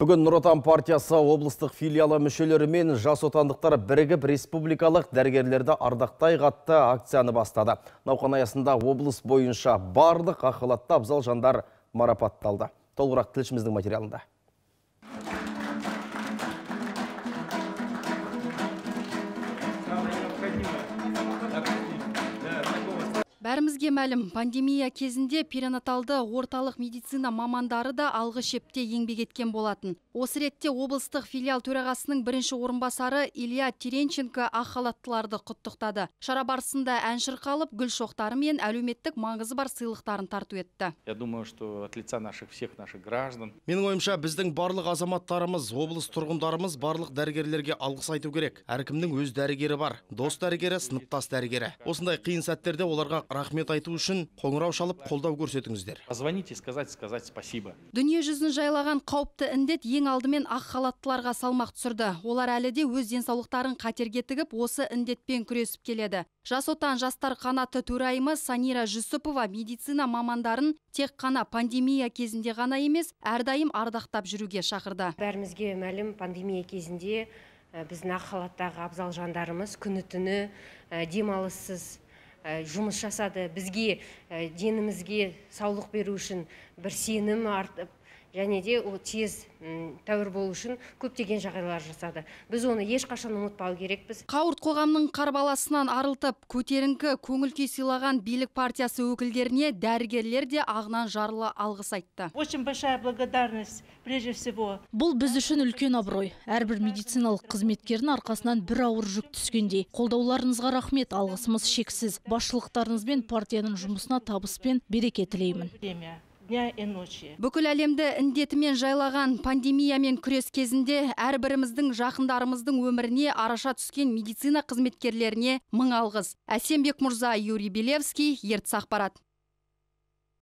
Бүгін Нұр Отан партиясы облыстық филиалы мүшелері мен жас отандықтар бірігіп республикалық дәрігерлерді ардақтай қатты акцияны бастады. Науқан аясында облыс бойынша барлық ақылатты абзал жандар марапатталды. Толғырақ тілшіміздің материалында. бәрімізге мәлім пандемия кезінде перинаталды орталық медицина мамандары да алғы шепте еңбек еткен болатын осы ретте облыстық филиал төрағасының бірінші орынбасары илья теренченко ақ халаттыларды құттықтады шара барысында ән шырқалып гүл шоқтары мен әлеуметтік маңызы бар сыйлықтарын тарту етті я думаю что от лица наших всех наших граждан менің ойымша біздің барлық азаматтарымыз облыс тұрғындарымыз барлық дәрігерлерге алғыс айту керек әркімнің өз дәрігері бар дос дәрігері сыныптас дәрігері осындай қиын сәттерде оларға рахмет айту үшін қоңырау шалып қолдау көрсетіңіздер звоните сказать сказать спасибо дүние жүзін жайлаған қауіпті індет ең алдымен ақ халаттыларға салмақ түсірді олар әлі де өз денсаулықтарын қатерге тігіп осы індетпен күресіп келеді жас отан жастар қанаты төрайымы санира жүсіпова медицина мамандарын тек қана пандемия кезінде ғана емес әрдайым ардақтап жүруге шақырды бәрімізге мәлім пандемия кезінде біздің ақ халаттағы абзал жандарымыз күні түні демалыссыз жұмыс жасады бізге денімізге саулық беру үшін бір сенім артып және де ол тез тәуір болу үшін көптеген жағдайлар жасады біз оны ешқашан ұмытпау керекпіз қауырт қоғамның қарбаласынан арылтып көтеріңкі көңіл күй сыйлаған билік партиясы өкілдеріне дәрігерлер де ағынан жарылы алғыс айтты очень большая благодарность прежде всего бұл біз үшін үлкен абырой әрбір медициналық қызметкердің арқасынан бір ауыр жүк түскендей қолдауларыңызға рахмет алғысымыз шексіз басшылықтарыңыз бен партияның жұмысына табыс пен береке тілеймін дня и ночи бүкіл әлемді індетімен жайлаған пандемиямен күрес кезінде әрбіріміздің жақындарымыздың өміріне араша түскен медицина қызметкерлеріне мың алғыс әсембек Мұрза, юрий белевский ертіс ақпарат